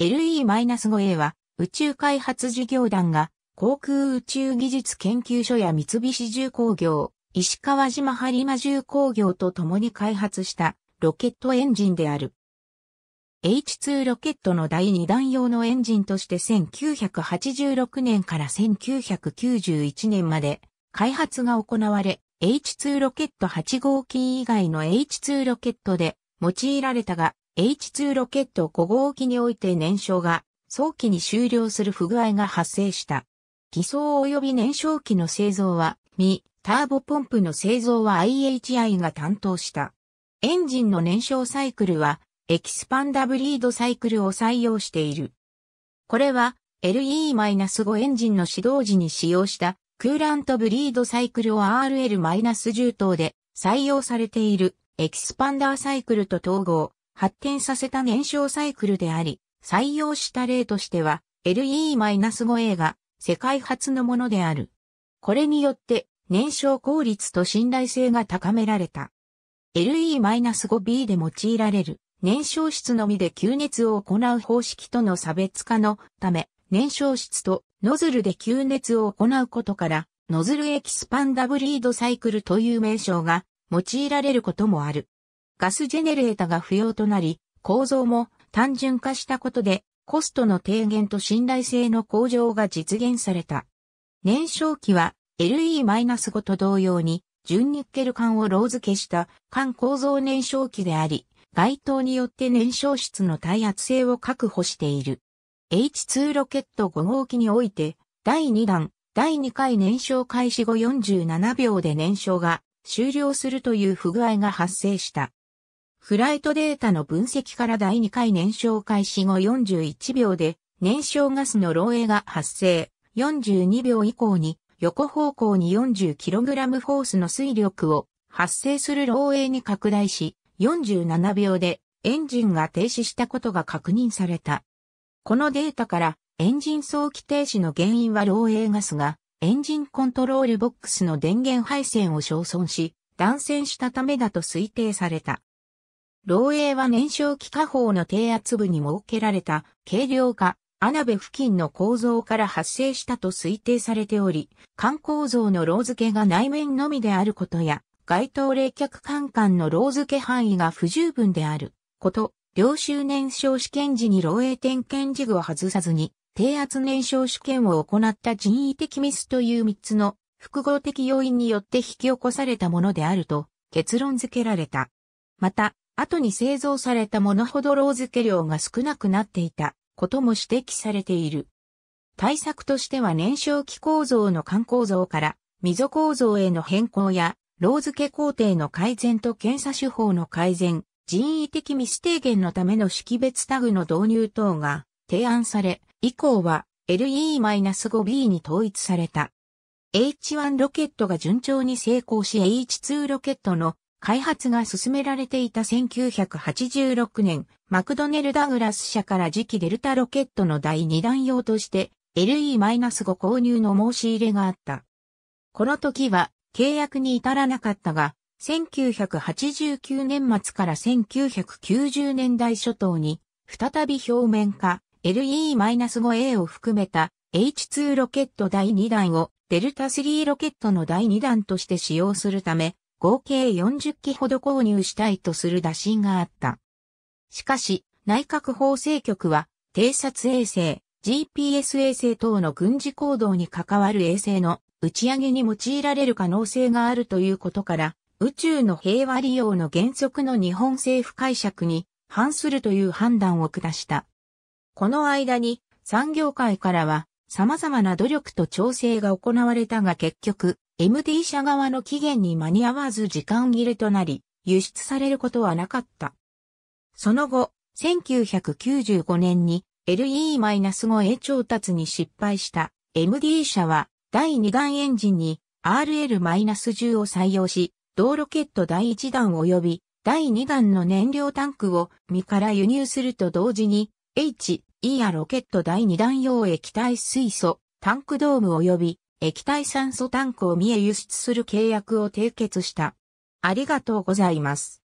LE-5A は宇宙開発事業団が航空宇宙技術研究所や三菱重工業、石川島播磨重工業と共に開発したロケットエンジンである。H2 ロケットの第2弾用のエンジンとして1986年から1991年まで開発が行われ、H2 ロケット8号機以外の H2 ロケットで用いられたが、H2 ロケット5号機において燃焼が早期に終了する不具合が発生した。偽装及び燃焼機の製造は、未、ターボポンプの製造は IHI が担当した。エンジンの燃焼サイクルは、エキスパンダブリードサイクルを採用している。これは、LE-5 エンジンの始動時に使用した、クーラントブリードサイクルを RL-10 等で採用されているエキスパンダーサイクルと統合、発展させた燃焼サイクルであり、採用した例としては LE-5A が世界初のものである。これによって燃焼効率と信頼性が高められた。LE-5B で用いられる燃焼室のみで吸熱を行う方式との差別化のため、燃焼室とノズルで吸熱を行うことから、ノズルエキスパンダブリードサイクルという名称が用いられることもある。ガスジェネレータが不要となり、構造も単純化したことで、コストの低減と信頼性の向上が実現された。燃焼機は LE-5 と同様に、純ニッケル管をロー付けした管構造燃焼機であり、該当によって燃焼室の耐圧性を確保している。H2 ロケット5号機において、第2弾、第2回燃焼開始後47秒で燃焼が終了するという不具合が発生した。フライトデータの分析から第2回燃焼開始後41秒で燃焼ガスの漏洩が発生。42秒以降に横方向に 40kg フォースの水力を発生する漏洩に拡大し、47秒でエンジンが停止したことが確認された。このデータからエンジン早期停止の原因は漏洩ガスがエンジンコントロールボックスの電源配線を焼損し、断線したためだと推定された。漏洩は燃焼気化法の低圧部に設けられた軽量化、穴部付近の構造から発生したと推定されており、管構造の漏付けが内面のみであることや、該当冷却管間の漏付け範囲が不十分であること、領収燃焼試験時に漏洩点検事具を外さずに、低圧燃焼試験を行った人為的ミスという3つの複合的要因によって引き起こされたものであると結論付けられた。また、後に製造されたものほどロー付け量が少なくなっていたことも指摘されている。対策としては燃焼機構造の管構造から溝構造への変更や、ロー付け工程の改善と検査手法の改善、人為的ミス低減のための識別タグの導入等が提案され、以降は LE-5B に統一された。H1 ロケットが順調に成功し H2 ロケットの開発が進められていた1986年、マクドネル・ダグラス社から次期デルタロケットの第2弾用として LE-5 購入の申し入れがあった。この時は契約に至らなかったが、1989年末から1990年代初頭に、再び表面化 LE-5A を含めた H2 ロケット第2弾をデルタ3ロケットの第2弾として使用するため、合計40機ほど購入したいとする打診があった。しかし、内閣法制局は、偵察衛星、GPS 衛星等の軍事行動に関わる衛星の打ち上げに用いられる可能性があるということから、宇宙の平和利用の原則の日本政府解釈に反するという判断を下した。この間に産業界からは様々な努力と調整が行われたが結局 MD 社側の期限に間に合わず時間切れとなり、輸出されることはなかった。その後、1995年に LE-5A 調達に失敗した MD 社は第2弾エンジンに RL-10 を採用し、同ロケット第1弾及び第2弾の燃料タンクを身から輸入すると同時に h e やロケット第2弾用液体水素タンクドーム及び液体酸素タンクを見え輸出する契約を締結した。ありがとうございます。